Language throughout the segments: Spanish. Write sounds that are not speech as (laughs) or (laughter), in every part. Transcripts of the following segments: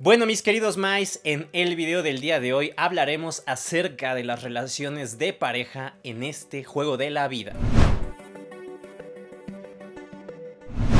Bueno, mis queridos mais, en el video del día de hoy hablaremos acerca de las relaciones de pareja en este juego de la vida.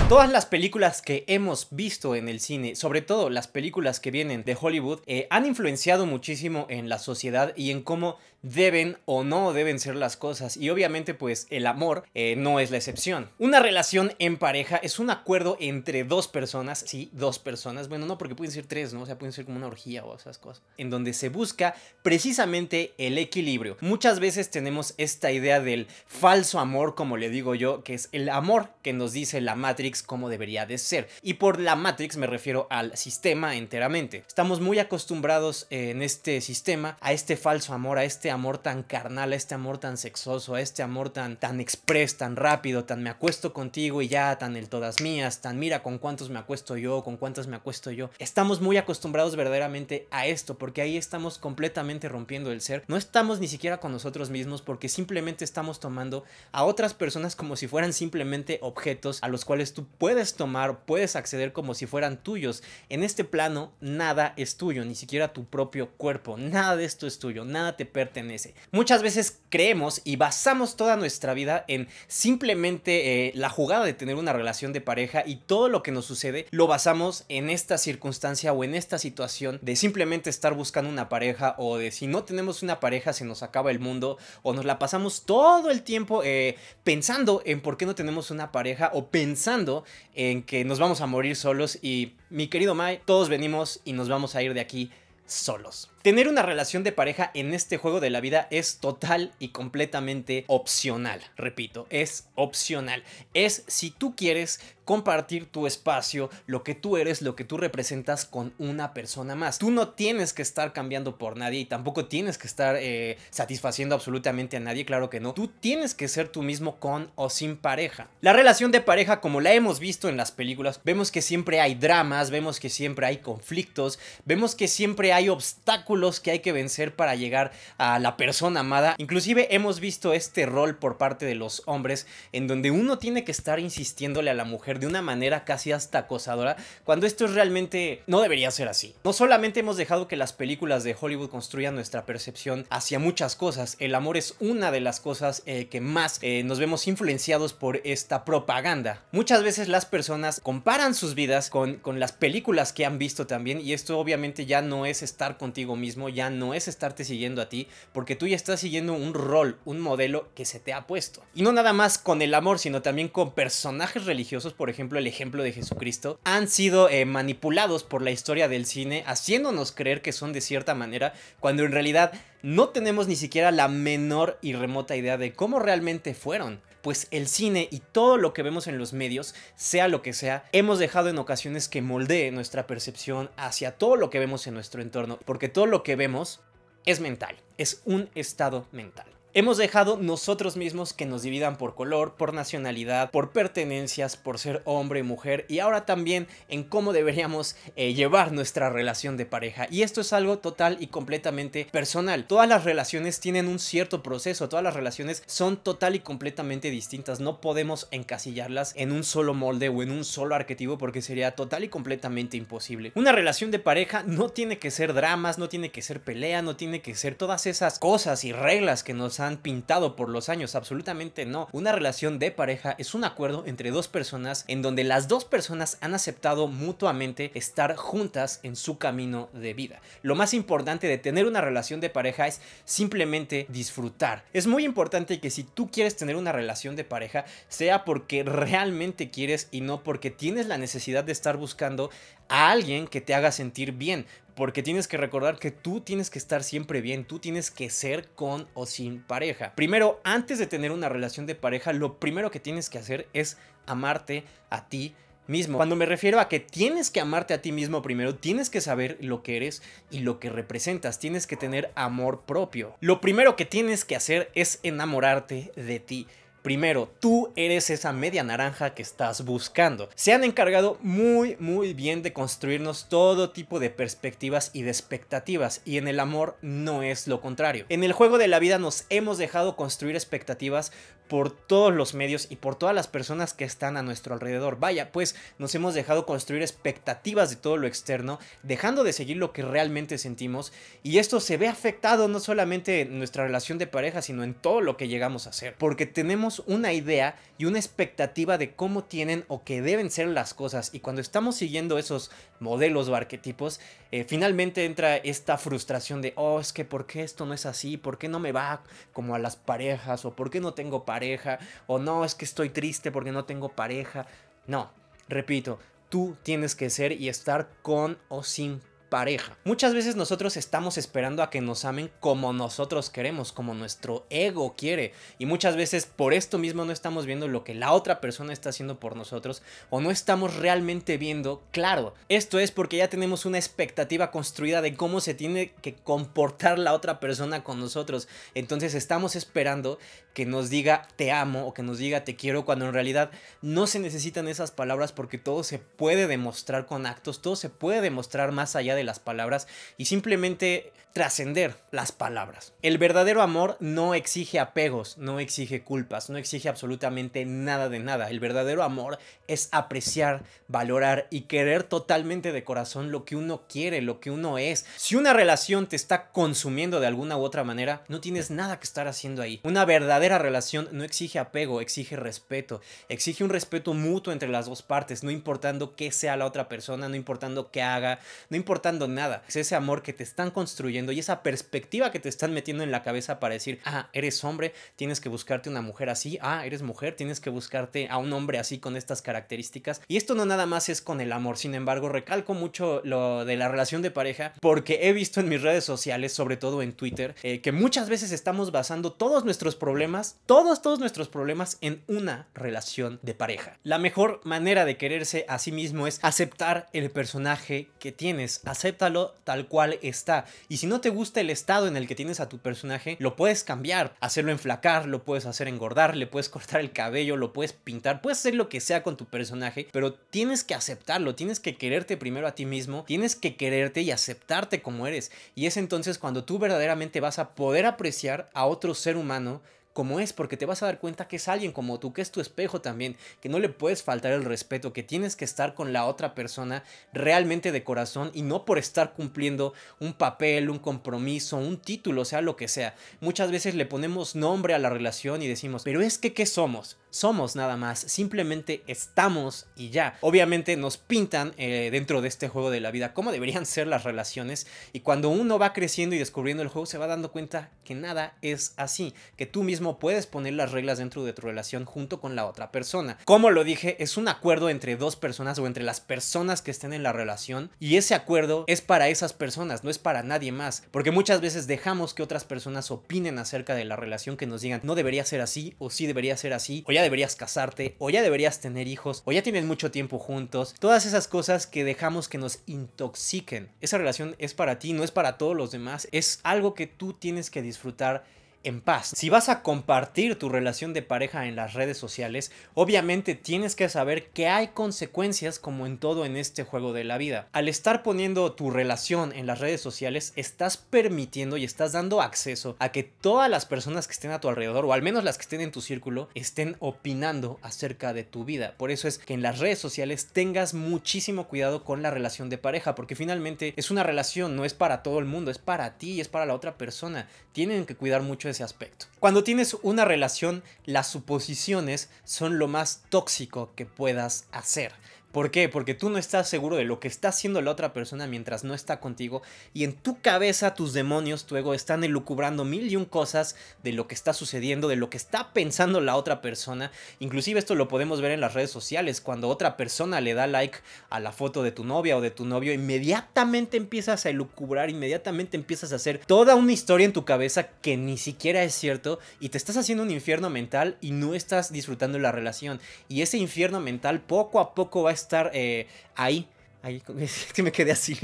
Todas las películas que hemos visto en el cine, sobre todo las películas que vienen de Hollywood, eh, han influenciado muchísimo en la sociedad y en cómo deben o no deben ser las cosas y obviamente pues el amor eh, no es la excepción. Una relación en pareja es un acuerdo entre dos personas, sí, dos personas, bueno, no porque pueden ser tres, ¿no? O sea, pueden ser como una orgía o esas cosas, en donde se busca precisamente el equilibrio. Muchas veces tenemos esta idea del falso amor, como le digo yo, que es el amor que nos dice la Matrix cómo debería de ser. Y por la Matrix me refiero al sistema enteramente. Estamos muy acostumbrados eh, en este sistema a este falso amor, a este amor tan carnal, a este amor tan sexoso, a este amor tan, tan express, tan rápido, tan me acuesto contigo y ya, tan el todas mías, tan mira con cuántos me acuesto yo, con cuántas me acuesto yo. Estamos muy acostumbrados verdaderamente a esto, porque ahí estamos completamente rompiendo el ser. No estamos ni siquiera con nosotros mismos porque simplemente estamos tomando a otras personas como si fueran simplemente objetos a los cuales tú puedes tomar, puedes acceder como si fueran tuyos. En este plano, nada es tuyo, ni siquiera tu propio cuerpo. Nada de esto es tuyo, nada te pertenece Muchas veces creemos y basamos toda nuestra vida en simplemente eh, la jugada de tener una relación de pareja y todo lo que nos sucede lo basamos en esta circunstancia o en esta situación de simplemente estar buscando una pareja o de si no tenemos una pareja se nos acaba el mundo o nos la pasamos todo el tiempo eh, pensando en por qué no tenemos una pareja o pensando en que nos vamos a morir solos y mi querido Mai, todos venimos y nos vamos a ir de aquí solos. Tener una relación de pareja en este juego de la vida es total y completamente opcional. Repito, es opcional. Es si tú quieres compartir tu espacio, lo que tú eres, lo que tú representas con una persona más. Tú no tienes que estar cambiando por nadie y tampoco tienes que estar eh, satisfaciendo absolutamente a nadie, claro que no. Tú tienes que ser tú mismo con o sin pareja. La relación de pareja, como la hemos visto en las películas, vemos que siempre hay dramas, vemos que siempre hay conflictos, vemos que siempre hay obstáculos que hay que vencer para llegar a la persona amada. Inclusive hemos visto este rol por parte de los hombres en donde uno tiene que estar insistiéndole a la mujer de una manera casi hasta acosadora, cuando esto realmente no debería ser así. No solamente hemos dejado que las películas de Hollywood construyan nuestra percepción hacia muchas cosas, el amor es una de las cosas eh, que más eh, nos vemos influenciados por esta propaganda. Muchas veces las personas comparan sus vidas con, con las películas que han visto también y esto obviamente ya no es estar contigo mismo mismo ya no es estarte siguiendo a ti, porque tú ya estás siguiendo un rol, un modelo que se te ha puesto. Y no nada más con el amor, sino también con personajes religiosos, por ejemplo el ejemplo de Jesucristo, han sido eh, manipulados por la historia del cine, haciéndonos creer que son de cierta manera, cuando en realidad no tenemos ni siquiera la menor y remota idea de cómo realmente fueron pues el cine y todo lo que vemos en los medios, sea lo que sea, hemos dejado en ocasiones que moldee nuestra percepción hacia todo lo que vemos en nuestro entorno, porque todo lo que vemos es mental, es un estado mental. Hemos dejado nosotros mismos que nos dividan por color, por nacionalidad, por pertenencias, por ser hombre, mujer y ahora también en cómo deberíamos eh, llevar nuestra relación de pareja. Y esto es algo total y completamente personal. Todas las relaciones tienen un cierto proceso, todas las relaciones son total y completamente distintas. No podemos encasillarlas en un solo molde o en un solo arquetipo porque sería total y completamente imposible. Una relación de pareja no tiene que ser dramas, no tiene que ser pelea, no tiene que ser todas esas cosas y reglas que nos han pintado por los años, absolutamente no. Una relación de pareja es un acuerdo entre dos personas en donde las dos personas han aceptado mutuamente estar juntas en su camino de vida. Lo más importante de tener una relación de pareja es simplemente disfrutar. Es muy importante que si tú quieres tener una relación de pareja, sea porque realmente quieres y no porque tienes la necesidad de estar buscando a alguien que te haga sentir bien, porque tienes que recordar que tú tienes que estar siempre bien, tú tienes que ser con o sin pareja. Primero, antes de tener una relación de pareja, lo primero que tienes que hacer es amarte a ti mismo. Cuando me refiero a que tienes que amarte a ti mismo primero, tienes que saber lo que eres y lo que representas, tienes que tener amor propio. Lo primero que tienes que hacer es enamorarte de ti. Primero, tú eres esa media naranja que estás buscando. Se han encargado muy, muy bien de construirnos todo tipo de perspectivas y de expectativas, y en el amor no es lo contrario. En el juego de la vida nos hemos dejado construir expectativas por todos los medios y por todas las personas que están a nuestro alrededor. Vaya, pues nos hemos dejado construir expectativas de todo lo externo, dejando de seguir lo que realmente sentimos y esto se ve afectado no solamente en nuestra relación de pareja, sino en todo lo que llegamos a hacer, porque tenemos una idea y una expectativa de cómo tienen o que deben ser las cosas y cuando estamos siguiendo esos modelos o arquetipos, eh, finalmente entra esta frustración de, oh, es que ¿por qué esto no es así? ¿Por qué no me va como a las parejas? ¿O por qué no tengo pareja? ¿O no, es que estoy triste porque no tengo pareja? No, repito, tú tienes que ser y estar con o sin pareja. Muchas veces nosotros estamos esperando a que nos amen como nosotros queremos, como nuestro ego quiere. Y muchas veces por esto mismo no estamos viendo lo que la otra persona está haciendo por nosotros o no estamos realmente viendo claro. Esto es porque ya tenemos una expectativa construida de cómo se tiene que comportar la otra persona con nosotros. Entonces estamos esperando que nos diga te amo o que nos diga te quiero cuando en realidad no se necesitan esas palabras porque todo se puede demostrar con actos, todo se puede demostrar más allá de las palabras y simplemente trascender las palabras. El verdadero amor no exige apegos, no exige culpas, no exige absolutamente nada de nada. El verdadero amor es apreciar, valorar y querer totalmente de corazón lo que uno quiere, lo que uno es. Si una relación te está consumiendo de alguna u otra manera, no tienes nada que estar haciendo ahí. Una verdadera relación no exige apego, exige respeto, exige un respeto mutuo entre las dos partes, no importando qué sea la otra persona, no importando qué haga, no importando nada. Es ese amor que te están construyendo y esa perspectiva que te están metiendo en la cabeza para decir, ah, eres hombre, tienes que buscarte una mujer así, ah, eres mujer, tienes que buscarte a un hombre así con estas características. Y esto no nada más es con el amor, sin embargo, recalco mucho lo de la relación de pareja porque he visto en mis redes sociales, sobre todo en Twitter, eh, que muchas veces estamos basando todos nuestros problemas, todos, todos nuestros problemas en una relación de pareja. La mejor manera de quererse a sí mismo es aceptar el personaje que tienes, acéptalo tal cual está. Y si no no te gusta el estado en el que tienes a tu personaje, lo puedes cambiar, hacerlo enflacar, lo puedes hacer engordar, le puedes (laughs) cortar el cabello, lo puedes pintar, puedes hacer lo que sea con tu personaje, pero tienes que aceptarlo, tienes que quererte primero a ti mismo, tienes que quererte y aceptarte como eres. Y es entonces cuando tú verdaderamente vas a poder apreciar a otro ser humano como es, porque te vas a dar cuenta que es alguien como tú, que es tu espejo también, que no le puedes faltar el respeto, que tienes que estar con la otra persona realmente de corazón y no por estar cumpliendo un papel, un compromiso, un título, sea lo que sea. Muchas veces le ponemos nombre a la relación y decimos, pero es que, ¿qué somos? somos nada más, simplemente estamos y ya. Obviamente nos pintan eh, dentro de este juego de la vida cómo deberían ser las relaciones y cuando uno va creciendo y descubriendo el juego se va dando cuenta que nada es así, que tú mismo puedes poner las reglas dentro de tu relación junto con la otra persona. Como lo dije, es un acuerdo entre dos personas o entre las personas que estén en la relación y ese acuerdo es para esas personas, no es para nadie más, porque muchas veces dejamos que otras personas opinen acerca de la relación, que nos digan no debería ser así o sí debería ser así deberías casarte, o ya deberías tener hijos, o ya tienes mucho tiempo juntos. Todas esas cosas que dejamos que nos intoxiquen. Esa relación es para ti, no es para todos los demás. Es algo que tú tienes que disfrutar en paz. Si vas a compartir tu relación de pareja en las redes sociales, obviamente tienes que saber que hay consecuencias como en todo en este juego de la vida. Al estar poniendo tu relación en las redes sociales, estás permitiendo y estás dando acceso a que todas las personas que estén a tu alrededor, o al menos las que estén en tu círculo, estén opinando acerca de tu vida. Por eso es que en las redes sociales tengas muchísimo cuidado con la relación de pareja, porque finalmente es una relación, no es para todo el mundo, es para ti, y es para la otra persona. Tienen que cuidar mucho aspecto. Cuando tienes una relación, las suposiciones son lo más tóxico que puedas hacer. ¿Por qué? Porque tú no estás seguro de lo que está haciendo la otra persona mientras no está contigo y en tu cabeza tus demonios, tu ego, están elucubrando mil y un cosas de lo que está sucediendo, de lo que está pensando la otra persona. Inclusive esto lo podemos ver en las redes sociales, cuando otra persona le da like a la foto de tu novia o de tu novio, inmediatamente empiezas a elucubrar, inmediatamente empiezas a hacer toda una historia en tu cabeza que ni siquiera es cierto y te estás haciendo un infierno mental y no estás disfrutando la relación. Y ese infierno mental poco a poco va a estar eh, ahí. Ahí (laughs) que me quedé así,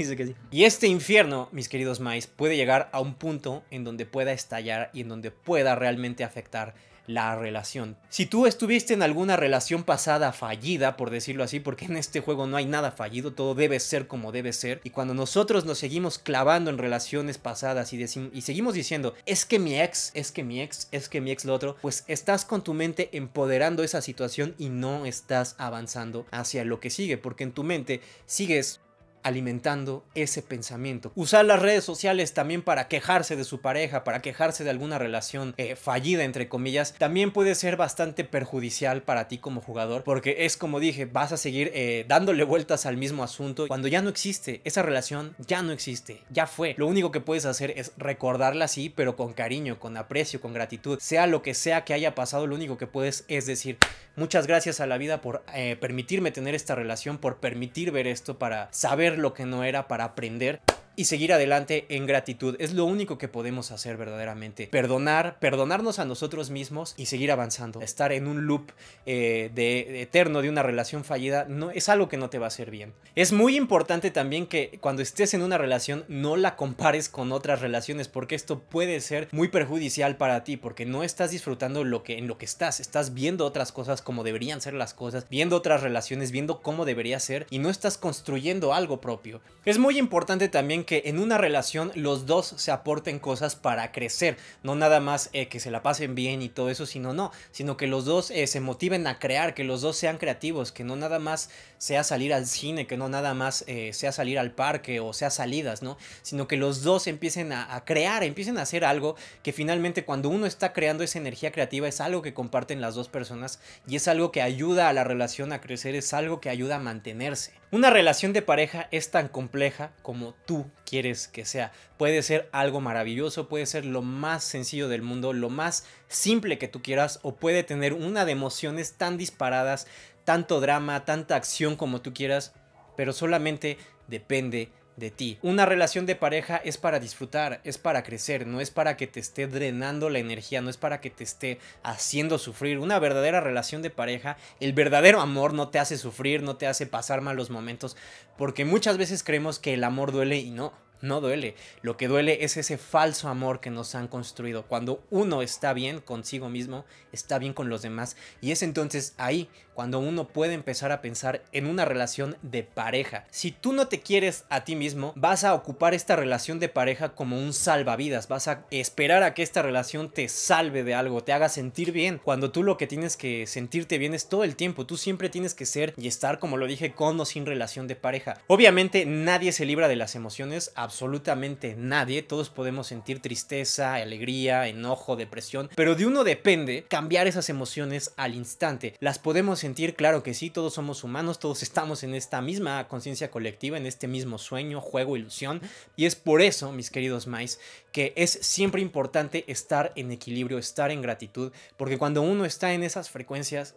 Y este infierno, mis queridos maíz puede llegar a un punto en donde pueda estallar y en donde pueda realmente afectar la relación. Si tú estuviste en alguna relación pasada fallida, por decirlo así, porque en este juego no hay nada fallido, todo debe ser como debe ser, y cuando nosotros nos seguimos clavando en relaciones pasadas y, seguimos diciendo, es que mi ex, es que mi ex, es que mi ex lo otro, pues estás con tu mente empoderando esa situación y no estás avanzando hacia lo que sigue, porque en tu mente sigues alimentando ese pensamiento. Usar las redes sociales también para quejarse de su pareja, para quejarse de alguna relación eh, fallida, entre comillas, también puede ser bastante perjudicial para ti como jugador, porque es como dije, vas a seguir eh, dándole vueltas al mismo asunto. Cuando ya no existe, esa relación ya no existe, ya fue. Lo único que puedes hacer es recordarla así, pero con cariño, con aprecio, con gratitud. Sea lo que sea que haya pasado, lo único que puedes es decir, muchas gracias a la vida por eh, permitirme tener esta relación, por permitir ver esto, para saber lo que no era para aprender y seguir adelante en gratitud. Es lo único que podemos hacer verdaderamente. Perdonar, perdonarnos a nosotros mismos y seguir avanzando. Estar en un loop eh, eterno de una relación fallida no, es algo que no te va a hacer bien. Es muy importante también que cuando estés en una relación no la compares con otras relaciones porque esto puede ser muy perjudicial para ti porque no estás disfrutando lo que, en lo que estás. Estás viendo otras cosas como deberían ser las cosas, viendo otras relaciones, viendo cómo debería ser y no estás construyendo algo propio. Es muy importante también que en una relación los dos se aporten cosas para crecer, no nada más eh, que se la pasen bien y todo eso, sino no, sino que los dos eh, se motiven a crear, que los dos sean creativos, que no nada más sea salir al cine, que no nada más eh, sea salir al parque o sea salidas, ¿no? Sino que los dos empiecen a crear, empiecen a hacer algo que finalmente cuando uno está creando esa energía creativa es algo que comparten las dos personas y es algo que ayuda a la relación a crecer, es algo que ayuda a mantenerse. Una relación de pareja es tan compleja como tú quieres que sea. Puede ser algo maravilloso, puede ser lo más sencillo del mundo, lo más simple que tú quieras o puede tener una de emociones tan disparadas, tanto drama, tanta acción como tú quieras, pero solamente depende de ti. Una relación de pareja es para disfrutar, es para crecer, no es para que te esté drenando la energía, no es para que te esté haciendo sufrir. Una verdadera relación de pareja, el verdadero amor no te hace sufrir, no te hace pasar malos momentos, porque muchas veces creemos que el amor duele y no no duele. Lo que duele es ese falso amor que nos han construido. Cuando uno está bien consigo mismo, está bien con los demás. Y es entonces ahí cuando uno puede empezar a pensar en una relación de pareja. Si tú no te quieres a ti mismo, vas a ocupar esta relación de pareja como un salvavidas. Vas a esperar a que esta relación te salve de algo, te haga sentir bien. Cuando tú lo que tienes que sentirte bien es todo el tiempo. Tú siempre tienes que ser y estar, como lo dije, con o sin relación de pareja. Obviamente nadie se libra de las emociones absolutamente nadie. Todos podemos sentir tristeza, alegría, enojo, depresión, pero de uno depende cambiar esas emociones al instante. Las podemos sentir, claro que sí, todos somos humanos, todos (laughs) estamos en esta misma conciencia colectiva, en este mismo sueño, juego, ilusión, y es por eso, mis queridos mais, que es siempre importante estar en equilibrio, estar en gratitud, porque cuando uno está en esas frecuencias,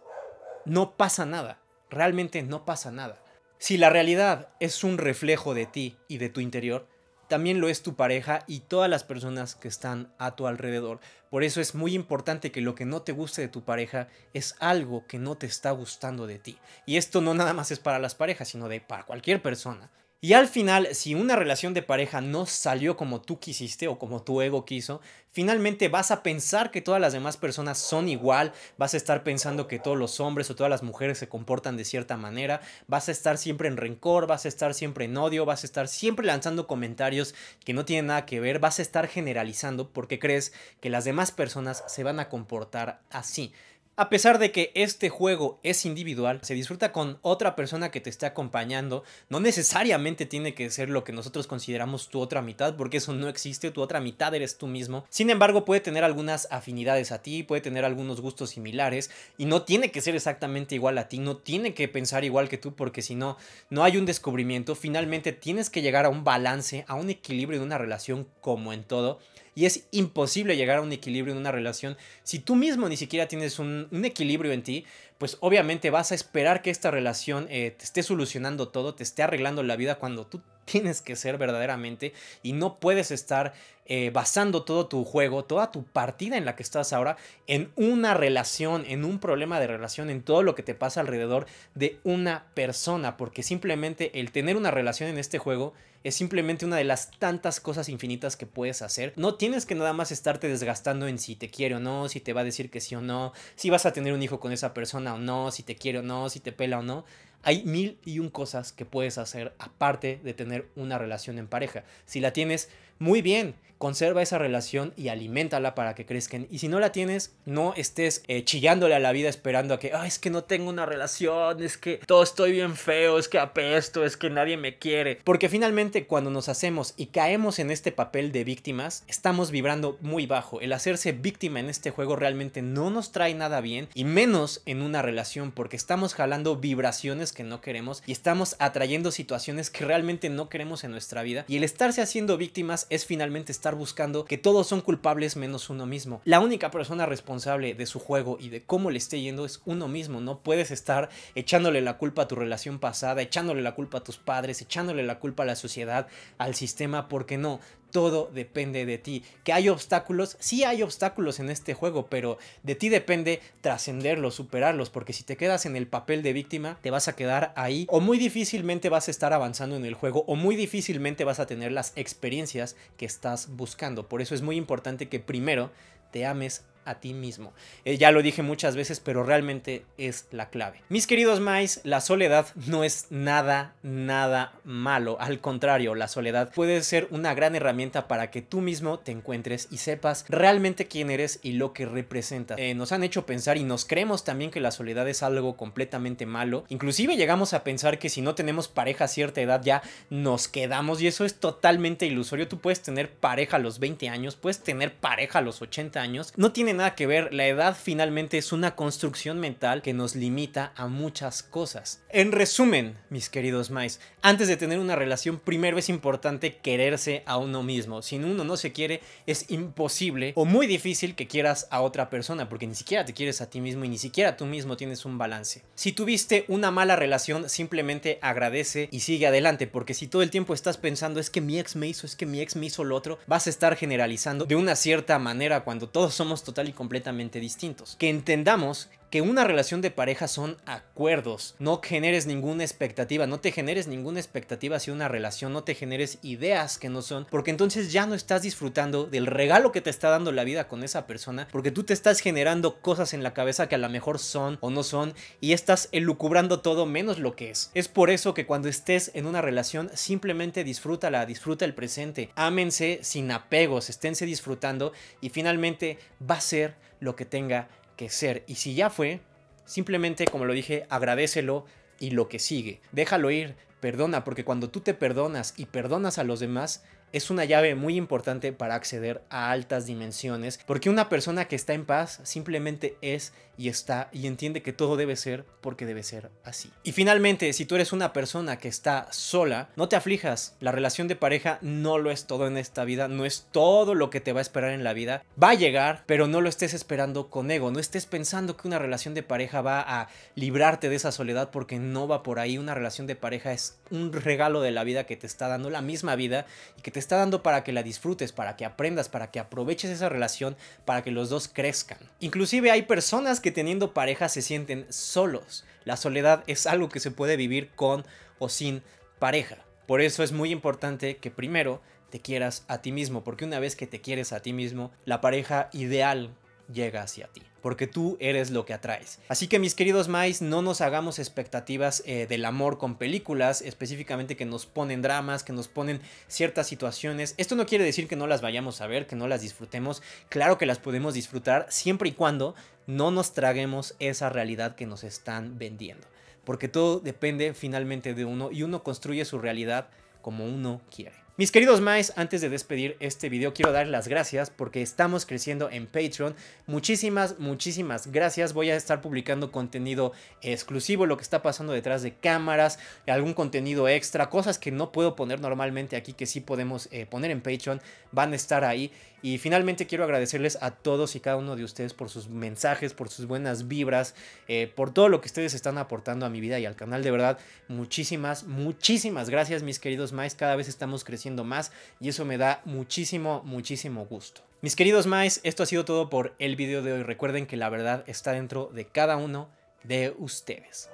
no pasa nada, realmente no pasa nada. Si la realidad es un reflejo de ti y de tu interior, también lo es tu pareja y todas las personas que están a tu alrededor. Por eso es muy importante que lo que no te guste de tu pareja es algo que no te está gustando de ti. Y esto no nada más es para las parejas, sino de para cualquier persona. Y al final, si una relación de pareja no salió como tú quisiste o como tu ego quiso, finalmente vas a pensar que todas las demás personas son igual, vas a estar pensando que todos los hombres o todas las mujeres se comportan de cierta manera, vas a estar siempre en rencor, vas a estar siempre en odio, vas a estar siempre lanzando comentarios que no tienen nada que ver, vas a estar generalizando porque crees que las demás personas se van a comportar así. A pesar de que este juego es individual, se disfruta con otra persona que te esté acompañando. No necesariamente tiene que ser lo que nosotros consideramos tu otra mitad, porque eso no existe, tu otra mitad eres tú mismo. Sin embargo, puede tener algunas afinidades a ti, puede tener algunos gustos similares y no tiene que ser exactamente igual a ti, no tiene que pensar igual que tú, porque si no, no hay un descubrimiento. Finalmente tienes que llegar a un balance, a un equilibrio de una relación como en todo y es imposible llegar a un equilibrio en una relación. Si tú mismo ni siquiera tienes un, equilibrio en ti, pues obviamente vas a esperar que esta relación eh, te esté solucionando todo, te esté arreglando la vida cuando tú tienes que ser verdaderamente y no puedes estar eh, basando todo tu juego, toda tu partida en la que estás ahora, en una relación, en un problema de relación, en todo lo que te pasa alrededor de una persona, porque simplemente el tener una relación en este juego es simplemente una de las tantas cosas infinitas que puedes hacer. No tienes que nada más estarte desgastando en si te quiere o no, si te va a decir que sí o no, si vas a tener un hijo con esa persona o no, si te quiere o no, si te pela o no. Hay mil y un cosas que puedes hacer aparte de tener una relación en pareja. Si la tienes muy bien, conserva esa relación y aliméntala para que crezcan. Y si no la tienes, no estés eh, chillándole a la vida esperando a que, es que no tengo una relación, es que todo estoy bien feo, es que apesto, es que nadie me quiere. Porque finalmente cuando nos hacemos y caemos en este papel de víctimas, estamos vibrando muy bajo. El hacerse víctima en este juego realmente no nos trae nada bien y menos en una relación porque estamos jalando vibraciones que no queremos y estamos atrayendo situaciones que realmente no queremos en nuestra vida. Y el estarse haciendo víctimas es finalmente estar buscando que todos son culpables menos uno mismo. La única persona responsable de su juego y de cómo le esté yendo es uno mismo. No puedes estar echándole la culpa a tu relación pasada, echándole la culpa a tus padres, echándole la culpa a la sociedad, al sistema, porque no todo depende de ti. Que hay obstáculos, sí hay obstáculos en este juego, pero de ti depende trascenderlos, superarlos, porque si te quedas en el papel de víctima, te vas a quedar ahí o muy difícilmente vas a estar avanzando en el juego o muy difícilmente vas a tener las experiencias que estás buscando. Por eso es muy importante que primero te ames a ti mismo. Eh, ya lo dije muchas veces, pero realmente es la clave. Mis queridos mais, la soledad no es nada, nada malo. Al contrario, la soledad puede ser una gran herramienta para que tú mismo te encuentres y sepas realmente quién eres y lo que representas. Eh, nos han hecho pensar y nos creemos también que la soledad es algo completamente malo. Inclusive llegamos a pensar que si no tenemos pareja a cierta edad ya nos quedamos y eso es totalmente ilusorio. Tú puedes tener pareja a los 20 años, puedes tener pareja a los 80 años. No tiene nada que ver, la edad finalmente es una construcción mental que nos limita a muchas cosas. En resumen, mis queridos mais, antes de tener una relación, primero es importante quererse a uno mismo. Si uno no se quiere, es imposible o muy difícil que quieras a otra persona, porque ni siquiera te quieres a ti mismo y ni siquiera tú mismo tienes un balance. Si tuviste una mala relación, simplemente agradece y sigue adelante, porque si todo el tiempo estás pensando es que mi ex me hizo, es que mi ex me hizo lo otro, vas a estar generalizando de una cierta manera cuando todos somos totalmente y completamente distintos. Que entendamos que una relación de pareja son acuerdos. No generes ninguna expectativa, no te generes ninguna expectativa hacia una relación, no te generes ideas que no son, porque entonces ya no estás disfrutando del regalo que te está dando la vida con esa persona, porque tú te estás generando cosas en la cabeza que a lo mejor son o no son y estás elucubrando todo menos lo que es. Es por eso que cuando estés en una relación, simplemente disfrútala, disfruta el presente, ámense sin apegos, esténse disfrutando y finalmente va a ser lo que tenga que ser. Y si ya fue, simplemente, como lo dije, agradecelo y lo que sigue. Déjalo ir, perdona, porque cuando tú te perdonas y perdonas a los demás, es una llave muy importante para acceder a altas dimensiones, porque una persona que está en paz simplemente es y está y entiende que todo debe ser porque debe ser así. Y finalmente, si tú eres una persona que está sola, no te aflijas, la relación de pareja no lo es todo en esta vida, no es todo lo que te va a esperar en la vida, va a llegar, pero no lo estés esperando con ego, no estés pensando que una relación de pareja va a librarte de esa soledad porque no va por ahí, una relación de pareja es un regalo de la vida que te está dando la misma vida y que te está dando para que la disfrutes, para que aprendas, para que aproveches esa relación, para que los dos crezcan. Inclusive hay personas que teniendo pareja se sienten solos. La soledad es algo que se puede vivir con o sin pareja. Por eso es muy importante que primero te quieras a ti mismo, porque una vez que te quieres a ti mismo, la pareja ideal llega hacia ti, porque tú eres lo que atraes. Así que mis queridos mais, no nos hagamos expectativas eh, del amor con películas, específicamente que nos ponen dramas, que nos ponen ciertas situaciones. Esto no quiere decir que no las vayamos a ver, que no las disfrutemos, claro que las podemos disfrutar siempre y cuando no nos traguemos esa realidad que nos están vendiendo, porque todo depende finalmente de uno y uno construye su realidad como uno quiere. Mis queridos maes, antes de despedir este video quiero dar las gracias porque estamos creciendo en Patreon. Muchísimas, muchísimas gracias. Voy a estar publicando contenido exclusivo, lo que está pasando detrás de cámaras, algún contenido extra, cosas que no puedo poner normalmente aquí que sí podemos eh, poner en Patreon, van a estar ahí. Y finalmente quiero agradecerles a todos y cada uno de ustedes por sus mensajes, por sus buenas vibras, eh, por todo lo que ustedes están aportando a mi vida y al canal. De verdad, muchísimas, muchísimas gracias mis queridos maes. Cada vez estamos creciendo más y eso me da muchísimo, muchísimo gusto. Mis queridos más esto ha sido todo por el video de hoy. Recuerden que la verdad está dentro de cada uno de ustedes.